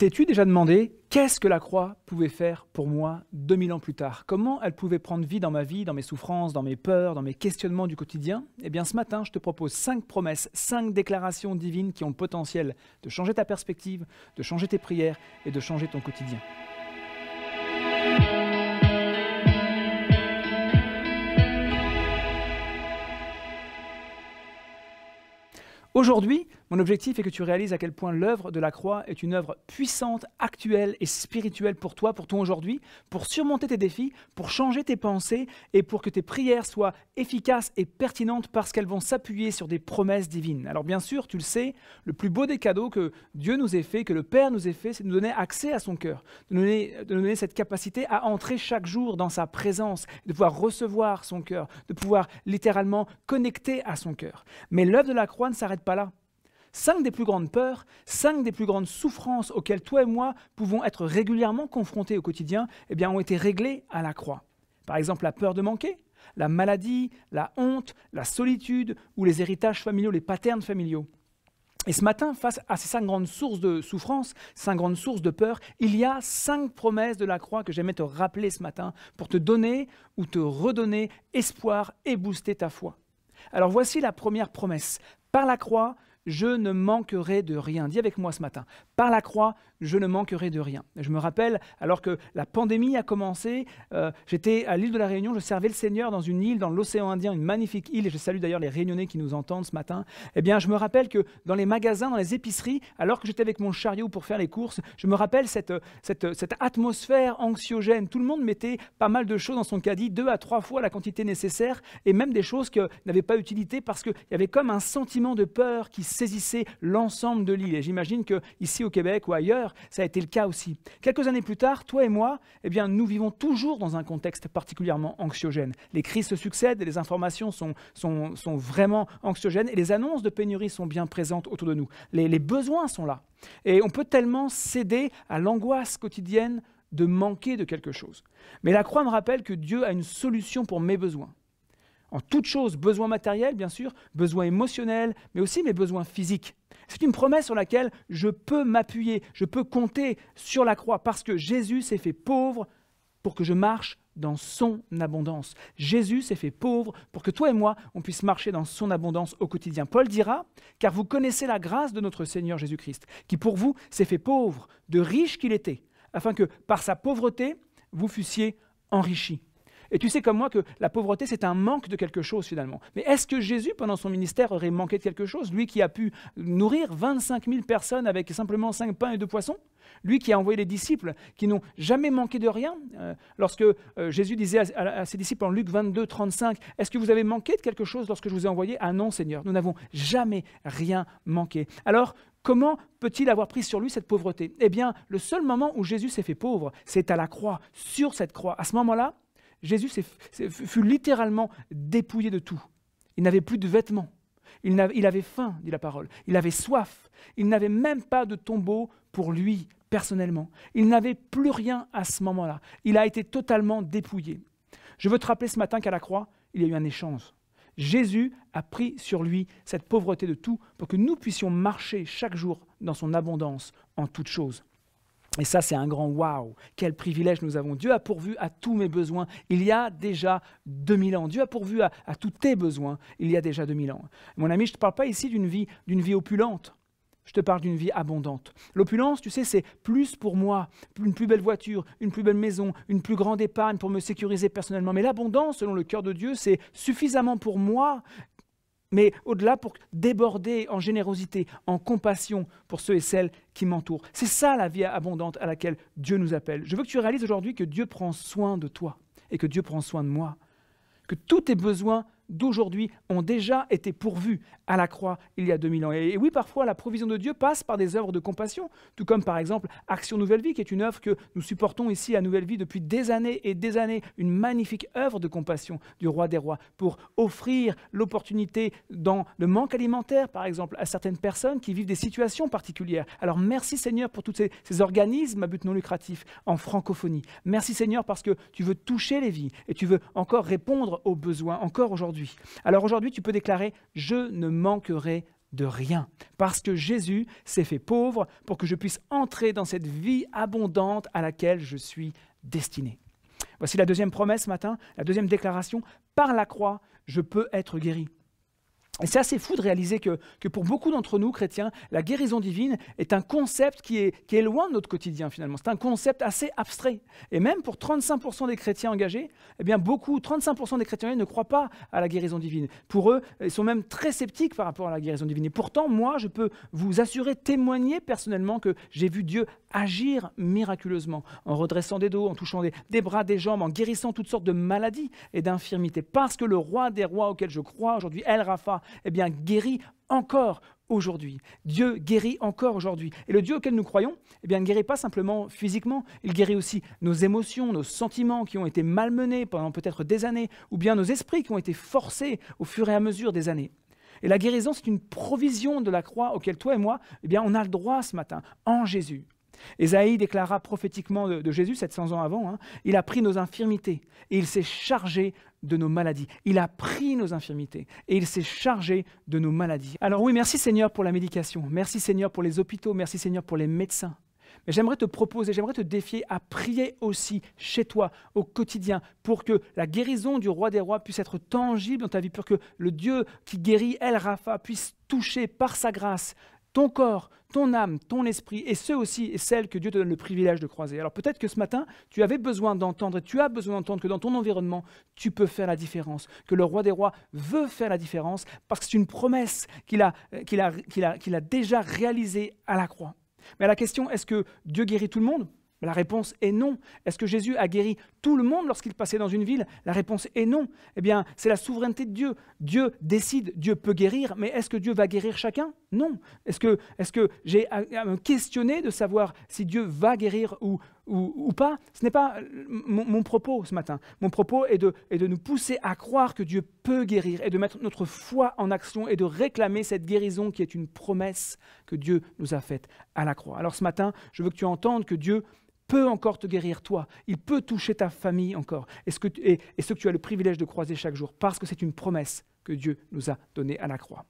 T'es-tu déjà demandé qu'est-ce que la croix pouvait faire pour moi 2000 ans plus tard Comment elle pouvait prendre vie dans ma vie, dans mes souffrances, dans mes peurs, dans mes questionnements du quotidien Eh bien ce matin, je te propose 5 promesses, 5 déclarations divines qui ont le potentiel de changer ta perspective, de changer tes prières et de changer ton quotidien. Aujourd'hui, mon objectif est que tu réalises à quel point l'œuvre de la croix est une œuvre puissante, actuelle et spirituelle pour toi, pour ton aujourd'hui, pour surmonter tes défis, pour changer tes pensées et pour que tes prières soient efficaces et pertinentes parce qu'elles vont s'appuyer sur des promesses divines. Alors bien sûr, tu le sais, le plus beau des cadeaux que Dieu nous ait fait, que le Père nous ait fait, c'est de nous donner accès à son cœur, de nous donner, de nous donner cette capacité à entrer chaque jour dans sa présence, de pouvoir recevoir son cœur, de pouvoir littéralement connecter à son cœur. Mais l'œuvre de la croix ne s'arrête pas là. Cinq des plus grandes peurs, cinq des plus grandes souffrances auxquelles toi et moi pouvons être régulièrement confrontés au quotidien, eh ont été réglées à la croix. Par exemple, la peur de manquer, la maladie, la honte, la solitude ou les héritages familiaux, les patterns familiaux. Et ce matin, face à ces cinq grandes sources de souffrance, cinq grandes sources de peur, il y a cinq promesses de la croix que j'aimais te rappeler ce matin pour te donner ou te redonner espoir et booster ta foi. Alors voici la première promesse. Par la croix, je ne manquerai de rien. Dis avec moi ce matin, par la croix, je ne manquerai de rien. Je me rappelle, alors que la pandémie a commencé, euh, j'étais à l'île de la Réunion, je servais le Seigneur dans une île, dans l'océan Indien, une magnifique île, et je salue d'ailleurs les Réunionnais qui nous entendent ce matin. Eh bien, je me rappelle que dans les magasins, dans les épiceries, alors que j'étais avec mon chariot pour faire les courses, je me rappelle cette, cette, atmosphère anxiogène. Tout le monde mettait pas mal de choses dans son caddie, deux à trois fois la quantité nécessaire, et même des choses qui n'avaient pas utilité parce qu'il y avait comme un sentiment de peur qui saisissez l'ensemble de l'île. Et j'imagine que ici au Québec ou ailleurs, ça a été le cas aussi. Quelques années plus tard, toi et moi, eh bien, nous vivons toujours dans un contexte particulièrement anxiogène. Les crises se succèdent, et les informations sont, sont, vraiment anxiogènes et les annonces de pénurie sont bien présentes autour de nous. les besoins sont là. Et on peut tellement céder à l'angoisse quotidienne de manquer de quelque chose. Mais la croix me rappelle que Dieu a une solution pour mes besoins en toutes chose, besoin matériel bien sûr, besoin émotionnel, mais aussi mes besoins physiques. C'est une promesse sur laquelle je peux m'appuyer, je peux compter sur la croix, parce que Jésus s'est fait pauvre pour que je marche dans son abondance. Jésus s'est fait pauvre pour que toi et moi, on puisse marcher dans son abondance au quotidien. Paul dira, car vous connaissez la grâce de notre Seigneur Jésus-Christ, qui pour vous s'est fait pauvre, de riche qu'il était, afin que par sa pauvreté, vous fussiez enrichis. Et tu sais comme moi que la pauvreté, c'est un manque de quelque chose finalement. Mais est-ce que Jésus, pendant son ministère, aurait manqué de quelque chose Lui qui a pu nourrir 25 000 personnes avec simplement 5 pains et 2 poissons lui qui a envoyé les disciples qui n'ont jamais manqué de rien. Euh, lorsque euh, Jésus disait à, à, ses disciples en Luc 22, 35, Est-ce que vous avez manqué de quelque chose lorsque je vous ai envoyé Ah non, Seigneur, nous n'avons jamais rien manqué. Alors, comment peut-il avoir pris sur lui cette pauvreté Eh bien, le seul moment où Jésus s'est fait pauvre, c'est à la croix, sur cette croix. À ce moment-là, Jésus fut littéralement dépouillé de tout. Il n'avait plus de vêtements. il avait faim, dit la parole. Il avait soif. Il n'avait même pas de tombeau pour lui personnellement. Il n'avait plus rien à ce moment-là. Il a été totalement dépouillé. Je veux te rappeler ce matin qu'à la croix, il y a eu un échange. Jésus a pris sur lui cette pauvreté de tout pour que nous puissions marcher chaque jour dans son abondance en toutes choses. Et ça, c'est un grand waouh. Quel privilège nous avons. Dieu a pourvu à tous mes besoins il y a déjà 2000 ans. Dieu a pourvu à, tous tes besoins il y a déjà 2000 ans. Mon ami, je ne te parle pas ici d'une vie, d'une vie opulente. Je te parle d'une vie abondante. L'opulence, tu sais, c'est plus pour moi, une plus belle voiture, une plus belle maison, une plus grande épargne pour me sécuriser personnellement. Mais l'abondance, selon le cœur de Dieu, c'est suffisamment pour moi mais au-delà pour déborder en générosité, en compassion pour ceux et celles qui m'entourent. C'est ça la vie abondante à laquelle Dieu nous appelle. Je veux que tu réalises aujourd'hui que Dieu prend soin de toi et que Dieu prend soin de moi, que tous tes besoins d'aujourd'hui ont déjà été pourvus à la croix il y a 2000 ans. Et oui, parfois, la provision de Dieu passe par des œuvres de compassion, tout comme par exemple Action Nouvelle Vie, qui est une œuvre que nous supportons ici à Nouvelle Vie depuis des années et des années, une magnifique œuvre de compassion du roi des rois pour offrir l'opportunité dans le manque alimentaire, par exemple, à certaines personnes qui vivent des situations particulières. Alors merci Seigneur pour tous ces, ces organismes à but non lucratif en francophonie. Merci Seigneur parce que tu veux toucher les vies et tu veux encore répondre aux besoins, encore aujourd'hui alors aujourd'hui, tu peux déclarer Je ne manquerai de rien, parce que Jésus s'est fait pauvre pour que je puisse entrer dans cette vie abondante à laquelle je suis destiné. Voici la deuxième promesse ce matin, la deuxième déclaration. Par la croix, je peux être guéri c'est assez fou de réaliser que, pour beaucoup d'entre nous, chrétiens, la guérison divine est un concept qui est, loin de notre quotidien finalement. C'est un concept assez abstrait. Et même pour 35% des chrétiens engagés, eh bien beaucoup, 35% des chrétiens ne croient pas à la guérison divine. Pour eux, ils sont même très sceptiques par rapport à la guérison divine. Et pourtant, moi, je peux vous assurer, témoigner personnellement que j'ai vu Dieu agir miraculeusement en redressant des dos, en touchant des, des bras, des jambes, en guérissant toutes sortes de maladies et d'infirmités. Parce que le roi des rois auquel je crois aujourd'hui, El Rafa, eh bien, guérit encore aujourd'hui. Dieu guérit encore aujourd'hui. Et le Dieu auquel nous croyons, eh bien, ne guérit pas simplement physiquement, il guérit aussi nos émotions, nos sentiments qui ont été malmenés pendant peut-être des années, ou bien nos esprits qui ont été forcés au fur et à mesure des années. Et la guérison, c'est une provision de la croix auquel toi et moi, eh bien, on a le droit ce matin, en Jésus. Esaïe déclara prophétiquement de, Jésus 700 ans avant, hein, il a pris nos infirmités et il s'est chargé de nos maladies. Il a pris nos infirmités et il s'est chargé de nos maladies. Alors oui, merci Seigneur pour la médication, merci Seigneur pour les hôpitaux, merci Seigneur pour les médecins. Mais j'aimerais te proposer, j'aimerais te défier à prier aussi chez toi au quotidien pour que la guérison du roi des rois puisse être tangible dans ta vie, pour que le Dieu qui guérit El Rafa puisse toucher par sa grâce ton corps, ton âme, ton esprit, et ceux aussi et celles que Dieu te donne le privilège de croiser. Alors peut-être que ce matin, tu avais besoin d'entendre, et tu as besoin d'entendre que dans ton environnement, tu peux faire la différence, que le roi des rois veut faire la différence, parce que c'est une promesse qu'il a, euh, qu'il a, a déjà réalisée à la croix. Mais la question, est-ce que Dieu guérit tout le monde la réponse est non. Est-ce que Jésus a guéri tout le monde lorsqu'il passait dans une ville La réponse est non. Eh bien, c'est la souveraineté de Dieu. Dieu décide, Dieu peut guérir, mais est-ce que Dieu va guérir chacun Non. Est-ce que, est que j'ai à me questionner de savoir si Dieu va guérir ou, ou, pas Ce n'est pas euh, mon, propos ce matin. Mon propos est de, est de nous pousser à croire que Dieu peut guérir et de mettre notre foi en action et de réclamer cette guérison qui est une promesse que Dieu nous a faite à la croix. Alors ce matin, je veux que tu entendes que Dieu peut encore te guérir toi, il peut toucher ta famille encore, et ce que tu, ce que tu as le privilège de croiser chaque jour, parce que c'est une promesse que Dieu nous a donnée à la croix.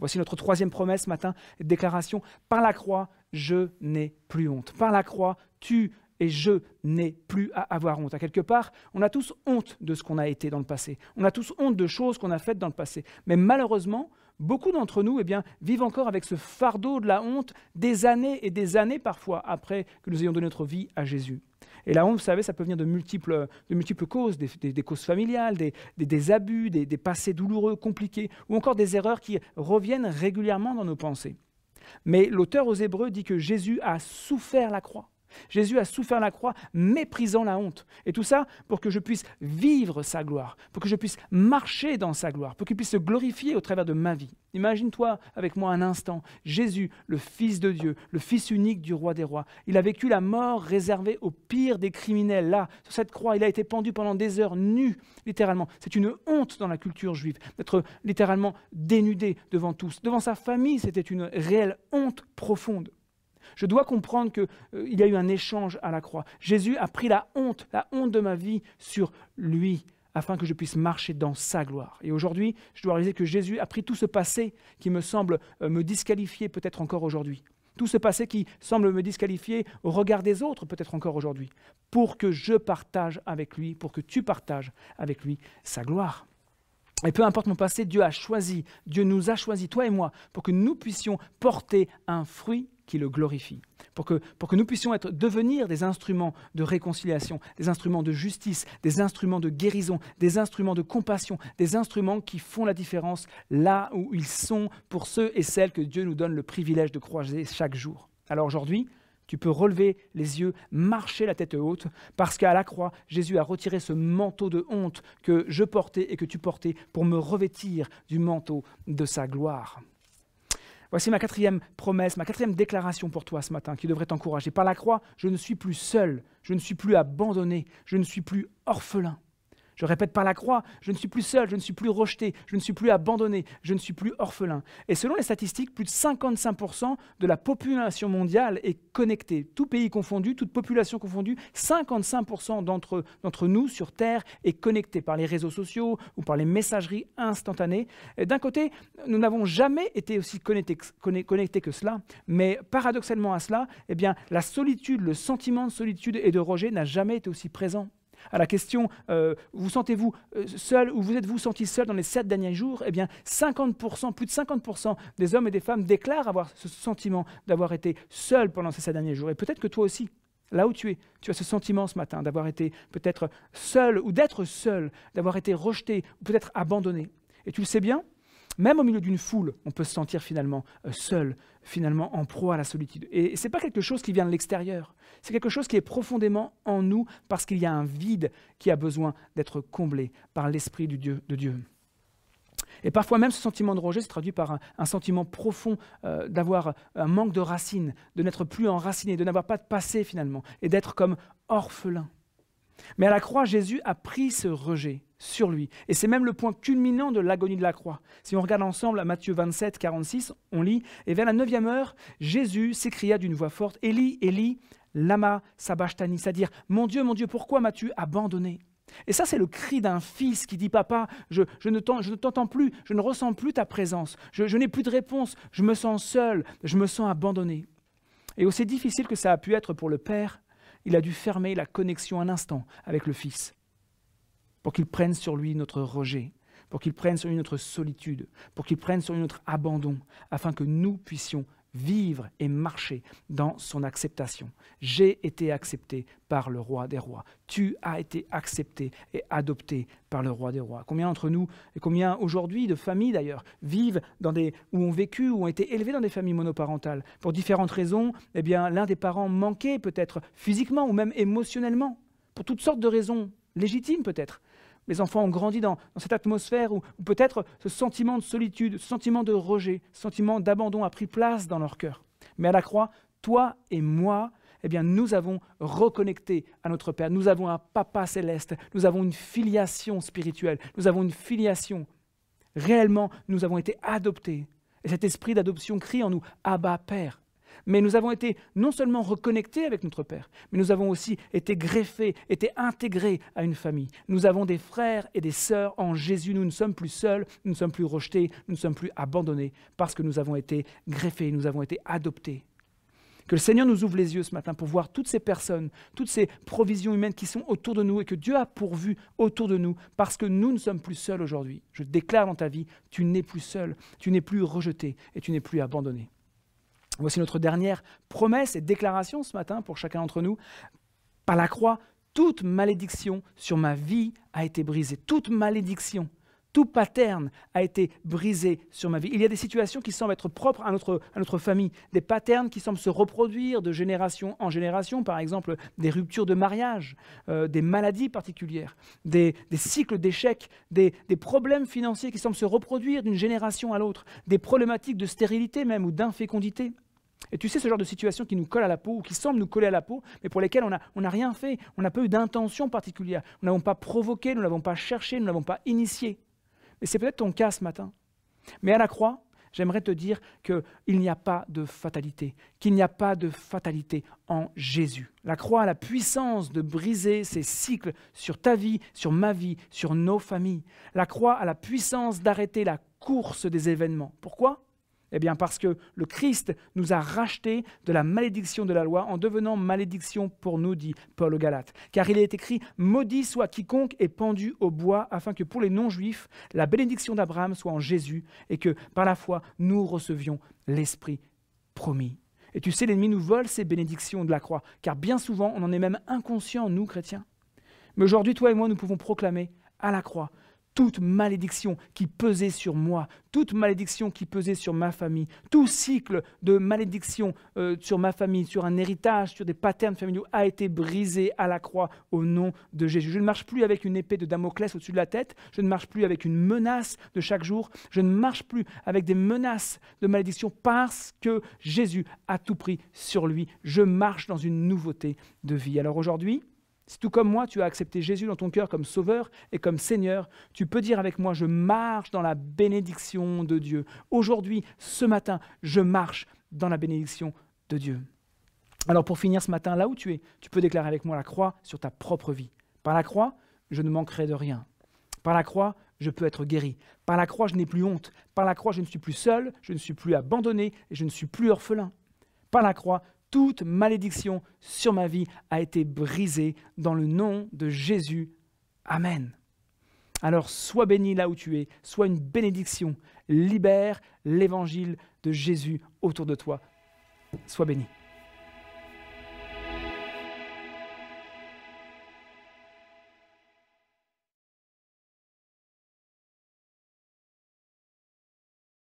Voici notre troisième promesse matin, déclaration, par la croix, je n'ai plus honte. Par la croix, tu et je n'ai plus à avoir honte. À quelque part, on a tous honte de ce qu'on a été dans le passé. On a tous honte de choses qu'on a faites dans le passé. Mais malheureusement, beaucoup d'entre nous eh bien, vivent encore avec ce fardeau de la honte des années et des années parfois après que nous ayons donné notre vie à Jésus. Et la honte, vous savez, ça peut venir de multiples, causes, des, causes familiales, des abus, des, passés douloureux, compliqués, ou encore des erreurs qui reviennent régulièrement dans nos pensées. Mais l'auteur aux Hébreux dit que Jésus a souffert la croix. Jésus a souffert la croix, méprisant la honte. Et tout ça pour que je puisse vivre sa gloire, pour que je puisse marcher dans sa gloire, pour qu'il puisse se glorifier au travers de ma vie. Imagine-toi avec moi un instant, Jésus, le Fils de Dieu, le Fils unique du Roi des Rois, il a vécu la mort réservée au pire des criminels, là, sur cette croix. Il a été pendu pendant des heures, nu, littéralement. C'est une honte dans la culture juive d'être littéralement dénudé devant tous. Devant sa famille, c'était une réelle honte profonde. Je dois comprendre qu'il euh, y a eu un échange à la croix. Jésus a pris la honte, la honte de ma vie sur lui afin que je puisse marcher dans sa gloire. Et aujourd'hui, je dois réaliser que Jésus a pris tout ce passé qui me semble euh, me disqualifier peut-être encore aujourd'hui. Tout ce passé qui semble me disqualifier au regard des autres peut-être encore aujourd'hui, pour que je partage avec lui, pour que tu partages avec lui sa gloire. Et peu importe mon passé, Dieu a choisi, Dieu nous a choisi toi et moi, pour que nous puissions porter un fruit qui le glorifie, pour que, pour que nous puissions être, devenir des instruments de réconciliation, des instruments de justice, des instruments de guérison, des instruments de compassion, des instruments qui font la différence là où ils sont pour ceux et celles que Dieu nous donne le privilège de croiser chaque jour. Alors aujourd'hui, tu peux relever les yeux, marcher la tête haute, parce qu'à la croix, Jésus a retiré ce manteau de honte que je portais et que tu portais pour me revêtir du manteau de sa gloire. Voici ma quatrième promesse, ma quatrième déclaration pour toi ce matin qui devrait t'encourager. Par la croix, je ne suis plus seul, je ne suis plus abandonné, je ne suis plus orphelin. Je répète par la croix, je ne suis plus seul, je ne suis plus rejeté, je ne suis plus abandonné, je ne suis plus orphelin. Et selon les statistiques, plus de 55% de la population mondiale est connectée. Tout pays confondu, toute population confondue, 55% d'entre nous sur Terre est connecté par les réseaux sociaux ou par les messageries instantanées. D'un côté, nous n'avons jamais été aussi connectés, connectés, que cela, mais paradoxalement à cela, eh bien, la solitude, le sentiment de solitude et de rejet n'a jamais été aussi présent à la question euh, Vous sentez-vous euh, seul ou vous êtes-vous senti seul dans les sept derniers jours Eh bien, 50%, plus de 50% des hommes et des femmes déclarent avoir ce sentiment d'avoir été seul pendant ces sept derniers jours. Et peut-être que toi aussi, là où tu es, tu as ce sentiment ce matin d'avoir été peut-être seul ou d'être seul, d'avoir été rejeté ou peut-être abandonné. Et tu le sais bien, même au milieu d'une foule, on peut se sentir finalement euh, seul, finalement en proie à la solitude. Et ce n'est pas quelque chose qui vient de l'extérieur, c'est quelque chose qui est profondément en nous parce qu'il y a un vide qui a besoin d'être comblé par l'Esprit du Dieu, de Dieu. Et parfois même ce sentiment de rejet se traduit par un, sentiment profond euh, d'avoir un manque de racines, de n'être plus enraciné, de n'avoir pas de passé finalement, et d'être comme orphelin. Mais à la croix, Jésus a pris ce rejet sur lui. Et c'est même le point culminant de l'agonie de la croix. Si on regarde ensemble à Matthieu 27, 46, on lit Et vers la neuvième heure, Jésus s'écria d'une voix forte Élie, Élie, lama sabachthani, c'est-à-dire Mon Dieu, mon Dieu, pourquoi m'as-tu abandonné et ça, c'est le cri d'un fils qui dit Papa, je, ne t'entends plus, je ne ressens plus ta présence, je n'ai plus de réponse, je me sens seul, je me sens abandonné. Et aussi difficile que ça a pu être pour le père, il a dû fermer la connexion un instant avec le Fils, pour qu'il prenne sur lui notre rejet, pour qu'il prenne sur lui notre solitude, pour qu'il prenne sur lui notre abandon, afin que nous puissions vivre et marcher dans son acceptation. J'ai été accepté par le roi des rois. Tu as été accepté et adopté par le roi des rois. Combien d'entre nous, et combien aujourd'hui de familles d'ailleurs, vivent dans des, ou ont vécu ou ont été élevés dans des familles monoparentales Pour différentes raisons, eh bien, l'un des parents manquait peut-être physiquement ou même émotionnellement, pour toutes sortes de raisons légitimes peut-être. Les enfants ont grandi dans, cette atmosphère où, peut-être ce sentiment de solitude, ce sentiment de rejet, ce sentiment d'abandon a pris place dans leur cœur. Mais à la croix, toi et moi, eh bien, nous avons reconnecté à notre Père. Nous avons un Papa céleste. Nous avons une filiation spirituelle. Nous avons une filiation. Réellement, nous avons été adoptés. Et cet esprit d'adoption crie en nous Abba, Père. Mais nous avons été non seulement reconnectés avec notre Père, mais nous avons aussi été greffés, été intégrés à une famille. Nous avons des frères et des sœurs en Jésus. Nous ne sommes plus seuls, nous ne sommes plus rejetés, nous ne sommes plus abandonnés parce que nous avons été greffés, nous avons été adoptés. Que le Seigneur nous ouvre les yeux ce matin pour voir toutes ces personnes, toutes ces provisions humaines qui sont autour de nous et que Dieu a pourvues autour de nous parce que nous ne sommes plus seuls aujourd'hui. Je déclare dans ta vie, tu n'es plus seul, tu n'es plus rejeté et tu n'es plus abandonné. Voici notre dernière promesse et déclaration ce matin pour chacun d'entre nous. Par la croix, toute malédiction sur ma vie a été brisée. Toute malédiction, tout pattern a été brisé sur ma vie. Il y a des situations qui semblent être propres à notre, famille, des patterns qui semblent se reproduire de génération en génération, par exemple des ruptures de mariage, euh, des maladies particulières, des, cycles d'échecs, des problèmes financiers qui semblent se reproduire d'une génération à l'autre, des problématiques de stérilité même ou d'infécondité. Et tu sais, ce genre de situation qui nous colle à la peau, ou qui semble nous coller à la peau, mais pour lesquelles on n'a on rien fait, on n'a pas eu d'intention particulière, nous n'avons pas provoqué, nous n'avons pas cherché, nous n'avons pas initié. Mais c'est peut-être ton cas ce matin. Mais à la croix, j'aimerais te dire qu'il n'y a pas de fatalité, qu'il n'y a pas de fatalité en Jésus. La croix a la puissance de briser ces cycles sur ta vie, sur ma vie, sur nos familles. La croix a la puissance d'arrêter la course des événements. Pourquoi eh bien parce que le Christ nous a rachetés de la malédiction de la loi en devenant malédiction pour nous, dit Paul aux Galates. Car il est écrit, maudit soit quiconque est pendu au bois, afin que pour les non-juifs, la bénédiction d'Abraham soit en Jésus, et que par la foi, nous recevions l'Esprit promis. Et tu sais, l'ennemi nous vole ces bénédictions de la croix, car bien souvent, on en est même inconscient, nous, chrétiens. Mais aujourd'hui, toi et moi, nous pouvons proclamer à la croix toute malédiction qui pesait sur moi, toute malédiction qui pesait sur ma famille, tout cycle de malédiction euh, sur ma famille, sur un héritage, sur des patterns familiaux a été brisé à la croix au nom de Jésus. Je ne marche plus avec une épée de Damoclès au-dessus de la tête, je ne marche plus avec une menace de chaque jour, je ne marche plus avec des menaces de malédiction parce que Jésus a tout pris sur lui. Je marche dans une nouveauté de vie. Alors aujourd'hui, si tout comme moi, tu as accepté Jésus dans ton cœur comme Sauveur et comme Seigneur, tu peux dire avec moi, je marche dans la bénédiction de Dieu. Aujourd'hui, ce matin, je marche dans la bénédiction de Dieu. Alors pour finir ce matin, là où tu es, tu peux déclarer avec moi la croix sur ta propre vie. Par la croix, je ne manquerai de rien. Par la croix, je peux être guéri. Par la croix, je n'ai plus honte. Par la croix, je ne suis plus seul, je ne suis plus abandonné et je ne suis plus orphelin. Par la croix, toute malédiction sur ma vie a été brisée dans le nom de Jésus. Amen. Alors sois béni là où tu es, sois une bénédiction, libère l'évangile de Jésus autour de toi. Sois béni.